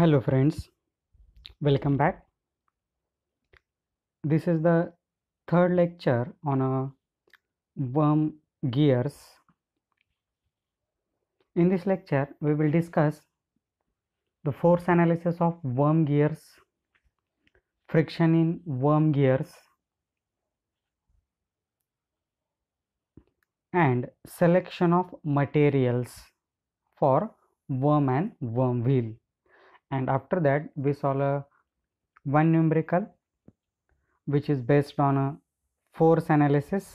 hello friends welcome back this is the third lecture on a uh, worm gears in this lecture we will discuss the force analysis of worm gears friction in worm gears and selection of materials for worm and worm wheel and after that we solve a one numerical which is based on a force analysis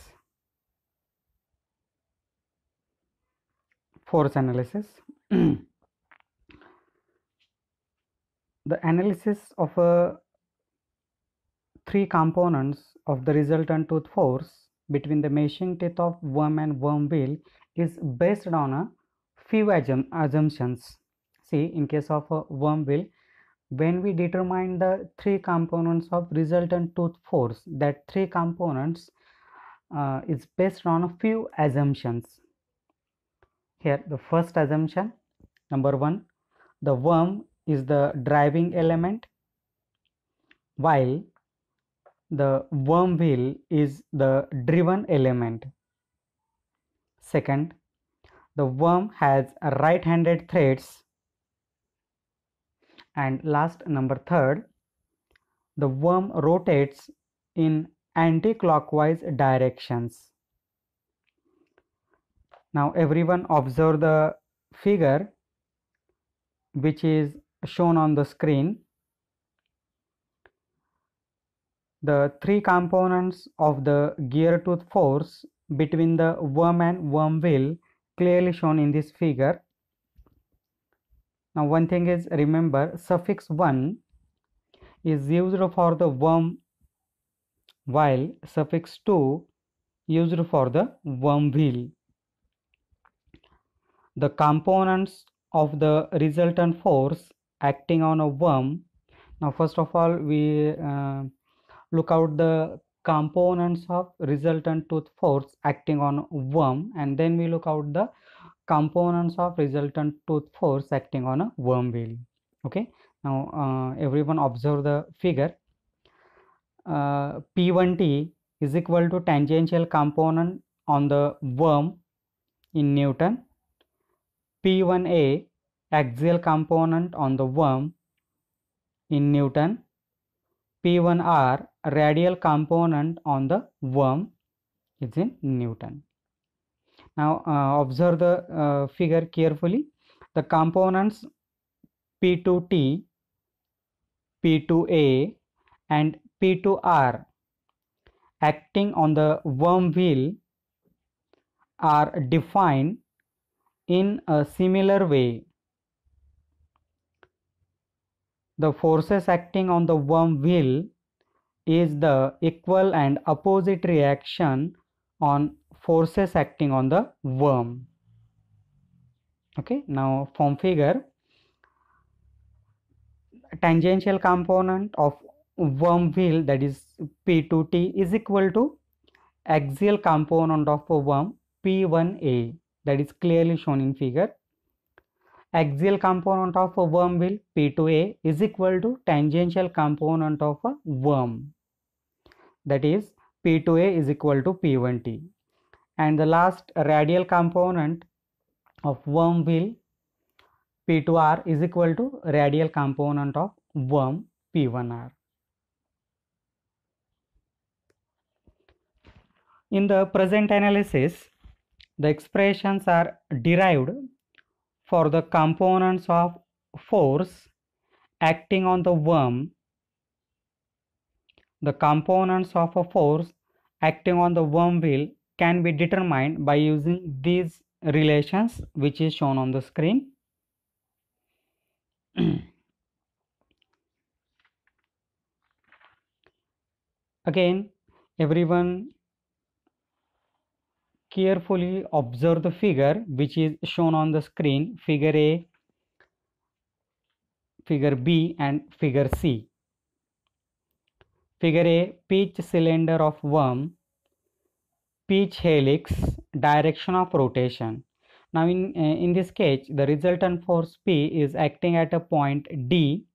force analysis the analysis of a uh, three components of the resultant tooth force between the meshing teeth of worm and worm wheel is based on a few assumptions see in case of a wheel, when we determine the three components of resultant tooth force that three components uh, is based on a few assumptions here the first assumption number one the worm is the driving element while the worm wheel is the driven element second the worm has right handed threads and last number third the worm rotates in anti-clockwise directions now everyone observe the figure which is shown on the screen the three components of the gear tooth force between the worm and worm wheel clearly shown in this figure now one thing is remember suffix 1 is used for the verb while suffix 2 used for the verb wheel the components of the resultant force acting on a worm now first of all we uh, look out the components of resultant tooth force acting on worm and then we look out the components of resultant tooth force acting on a worm wheel okay now uh, everyone observe the figure uh, p1t is equal to tangential component on the worm in newton p1a axial component on the worm in newton p1r radial component on the worm is in newton now uh, observe the uh, figure carefully. The components P2T, P2A and P2R acting on the worm wheel are defined in a similar way. The forces acting on the worm wheel is the equal and opposite reaction on forces acting on the worm. Okay, now from figure, tangential component of worm wheel that is P2T is equal to axial component of a worm P1A that is clearly shown in figure. Axial component of a worm wheel P2A is equal to tangential component of a worm that is P2A is equal to P1T. And the last radial component of worm wheel P2R is equal to radial component of worm P1R. In the present analysis, the expressions are derived for the components of force acting on the worm. The components of a force acting on the worm wheel can be determined by using these relations which is shown on the screen. Again, everyone carefully observe the figure which is shown on the screen figure A, figure B and figure C. Figure A pitch cylinder of worm, pitch helix, direction of rotation. Now in, uh, in this case the resultant force P is acting at a point D.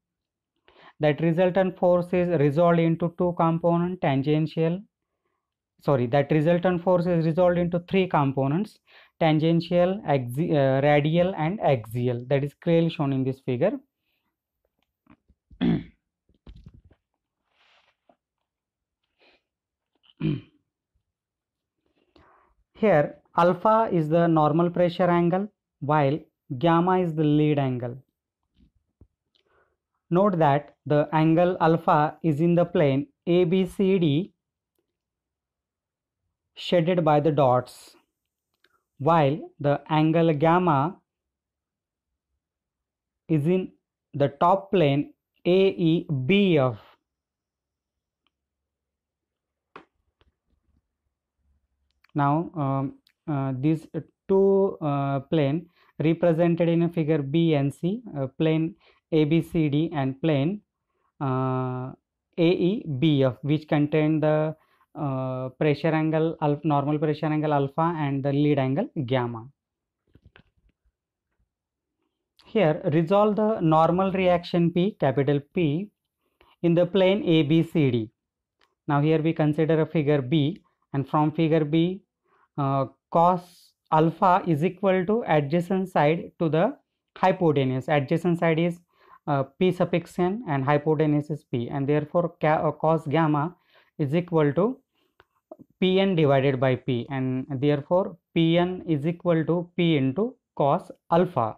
That resultant force is resolved into two component tangential sorry that resultant force is resolved into three components tangential, axial, uh, eh, radial and axial that is clearly shown in this figure. Here alpha is the normal pressure angle while gamma is the lead angle. Note that the angle alpha is in the plane ABCD shaded by the dots while the angle gamma is in the top plane AEBF. now um, uh, these two uh, plane represented in a figure b and c uh, plane abcd and plane uh, aeb of which contain the uh, pressure angle alpha, normal pressure angle alpha and the lead angle gamma here resolve the normal reaction p capital p in the plane abcd now here we consider a figure b and from figure b uh, cos alpha is equal to adjacent side to the hypotenuse adjacent side is uh, p suffix n and hypotenuse is p and therefore uh, cos gamma is equal to pn divided by p and therefore pn is equal to p into cos alpha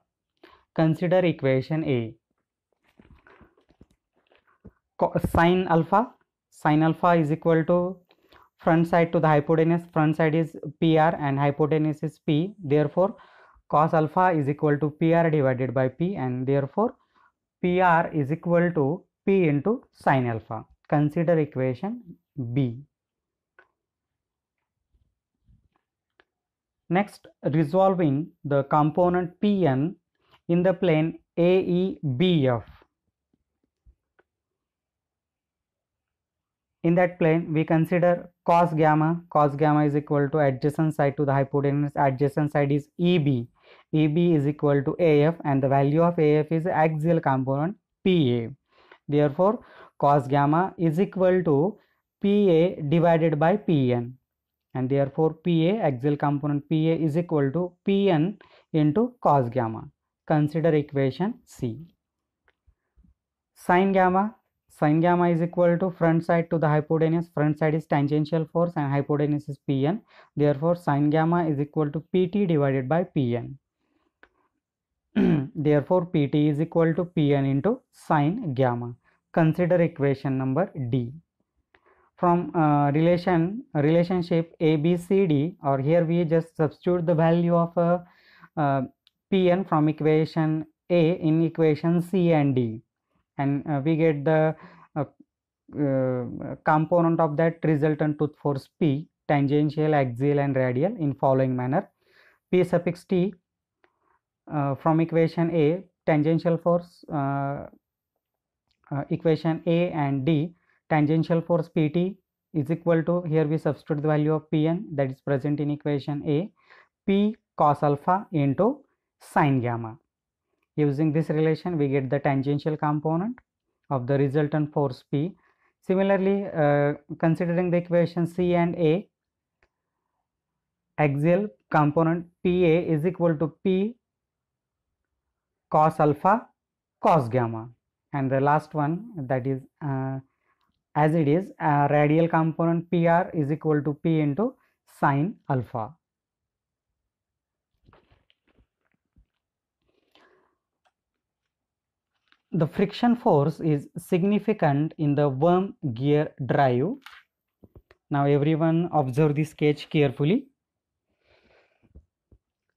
consider equation a Co alpha sin alpha is equal to front side to the hypotenuse front side is PR and hypotenuse is P therefore cos alpha is equal to PR divided by P and therefore PR is equal to P into sine alpha consider equation B next resolving the component Pn in the plane AEBF In that plane, we consider cos gamma. Cos gamma is equal to adjacent side to the hypotenuse. Adjacent side is EB. EB is equal to AF and the value of AF is axial component PA. Therefore, cos gamma is equal to PA divided by PN and therefore PA axial component PA is equal to PN into cos gamma. Consider equation C. Sin gamma Sine gamma is equal to front side to the hypotenuse. Front side is tangential force and hypotenuse is Pn. Therefore, sine gamma is equal to Pt divided by Pn. Therefore, Pt is equal to Pn into sine gamma. Consider equation number D. From uh, relation relationship ABCD or here we just substitute the value of uh, uh, Pn from equation A in equation C and D and uh, we get the uh, uh, component of that resultant tooth force P tangential, axial and radial in following manner. P suffix T from equation A tangential force equation A and D tangential force Pt is equal to here we substitute the value of Pn that is present in equation A P cos alpha into sine gamma. Using this relation, we get the tangential component of the resultant force P. Similarly, uh, considering the equation C and A, axial component PA is equal to P cos alpha cos gamma. And the last one that is uh, as it is uh, radial component PR is equal to P into sine alpha. the friction force is significant in the worm gear drive. Now everyone observe this sketch carefully.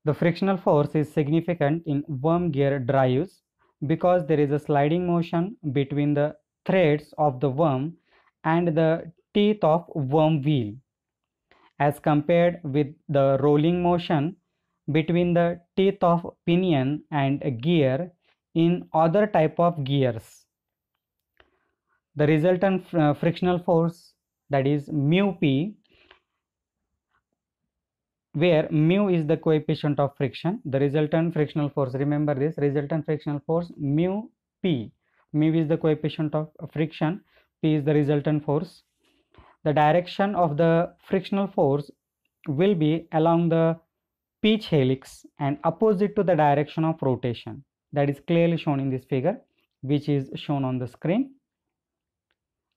The frictional force is significant in worm gear drives because there is a sliding motion between the threads of the worm and the teeth of worm wheel as compared with the rolling motion between the teeth of pinion and gear in other type of gears. The resultant fr uh, frictional force that is mu p where mu is the coefficient of friction the resultant frictional force remember this resultant frictional force mu p mu is the coefficient of friction p is the resultant force the direction of the frictional force will be along the pitch helix and opposite to the direction of rotation that is clearly shown in this figure which is shown on the screen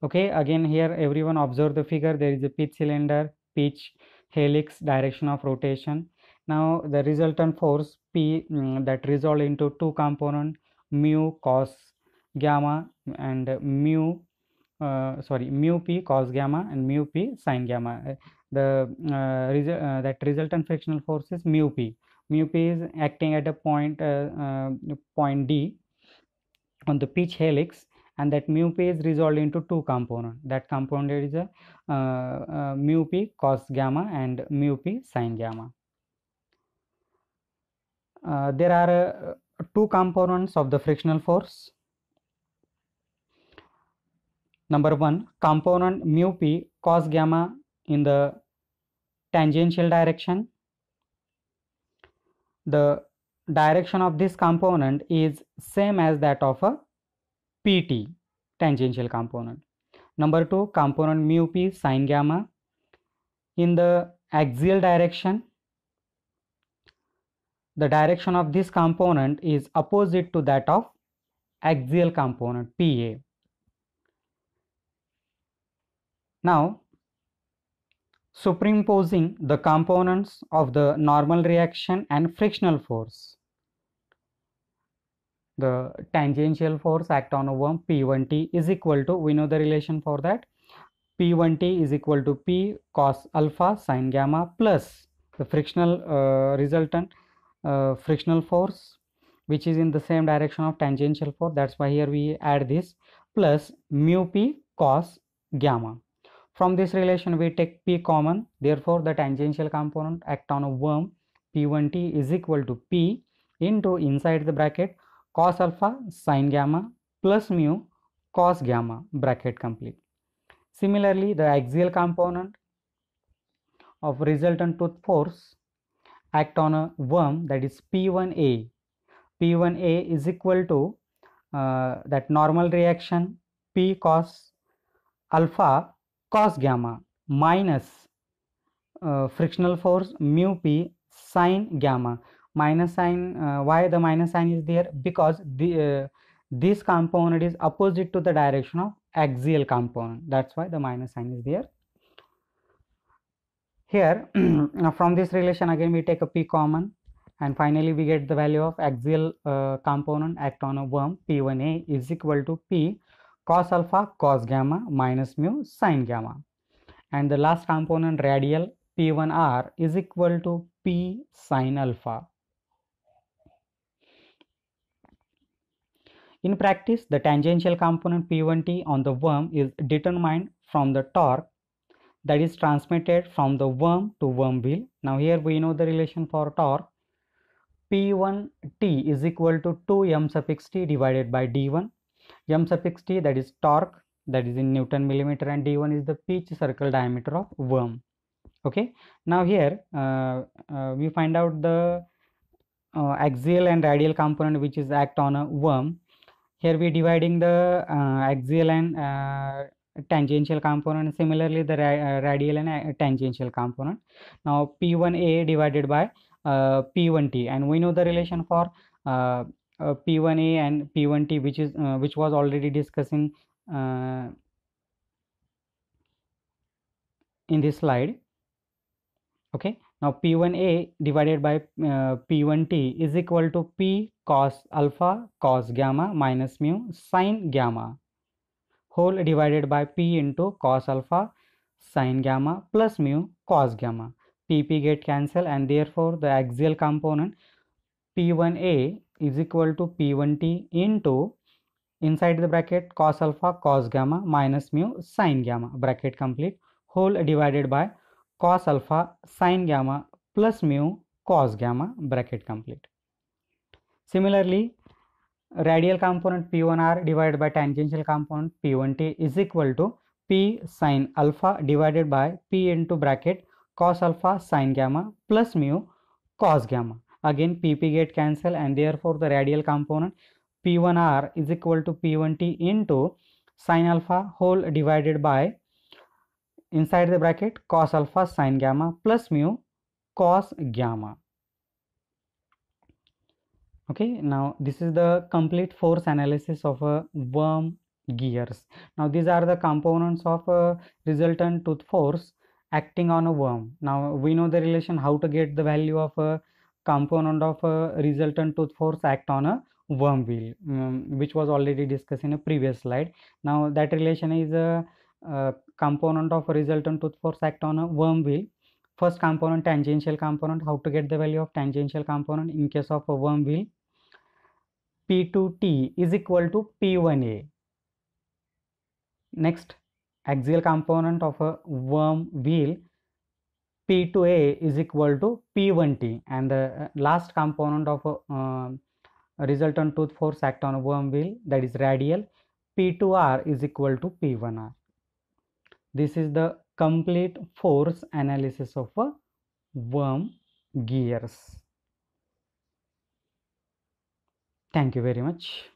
okay again here everyone observe the figure there is a pitch cylinder pitch helix direction of rotation now the resultant force p mm, that resolved into two component mu cos gamma and mu uh, sorry mu p cos gamma and mu p sin gamma the uh, uh, that resultant frictional force is mu p mu p is acting at a point, uh, uh, point d on the pitch helix and that mu p is resolved into two component that component is a uh, uh, mu p cos gamma and mu p sin gamma there are two components of the frictional force number one component mu p cos gamma in the tangential direction. The direction of this component is same as that of a PT tangential component. Number 2 component mu p sine gamma in the axial direction the direction of this component is opposite to that of axial component PA. Now superimposing the components of the normal reaction and frictional force. The tangential force act on a worm P1t is equal to, we know the relation for that, P1t is equal to P cos alpha sine gamma plus the frictional uh, resultant uh, frictional force which is in the same direction of tangential force that's why here we add this plus mu p cos gamma from this relation we take P common therefore the tangential component act on a worm P1t is equal to P into inside the bracket cos alpha sine gamma plus mu cos gamma bracket complete. Similarly the axial component of resultant tooth force act on a worm that is P1a. P1a is equal to uh, that normal reaction P cos alpha cos gamma minus uh, frictional force mu p sine gamma minus sign uh, why the minus sign is there because the uh, this component is opposite to the direction of axial component that's why the minus sign is there here from this relation again we take a p common and finally we get the value of axial uh, component act on a worm p1a is equal to p cos alpha cos gamma minus mu sine gamma and the last component radial p1r is equal to p sine alpha In practice, the tangential component P1t on the worm is determined from the torque that is transmitted from the worm to worm wheel. Now here we know the relation for torque. P1t is equal to 2m suffix t divided by d1 m suffix t that is torque that is in newton millimeter and d1 is the pitch circle diameter of worm okay now here uh, uh, we find out the uh, axial and radial component which is act on a worm here we dividing the uh, axial and uh, tangential component similarly the ra uh, radial and tangential component now p1a divided by p1t and we know the relation for uh, p1a and p1t which is uh, which was already discussing uh, in this slide okay now p1a divided by uh, p1t is equal to p cos alpha cos gamma minus mu sine gamma whole divided by p into cos alpha sine gamma plus mu cos gamma pp get cancelled and therefore the axial component p1a is equal to P1t into inside the bracket cos alpha cos gamma minus mu sine gamma bracket complete whole divided by cos alpha sine gamma plus mu cos gamma bracket complete. Similarly, radial component P1r divided by tangential component P1t is equal to P sine alpha divided by P into bracket cos alpha sine gamma plus mu cos gamma again pp get cancelled and therefore the radial component p1r is equal to p1t into sine alpha whole divided by inside the bracket cos alpha sine gamma plus mu cos gamma okay now this is the complete force analysis of a uh, worm gears now these are the components of a uh, resultant tooth force acting on a worm now we know the relation how to get the value of a uh, component of a uh, resultant tooth force act on a worm wheel um, which was already discussed in a previous slide now that relation is a, a component of a resultant tooth force act on a worm wheel first component tangential component how to get the value of tangential component in case of a worm wheel p2t is equal to p1a next axial component of a worm wheel P to A is equal to P1T and the uh, last component of uh, uh resultant tooth force act on worm wheel that is radial P2R is equal to P1R. This is the complete force analysis of a uh, worm gears. Thank you very much.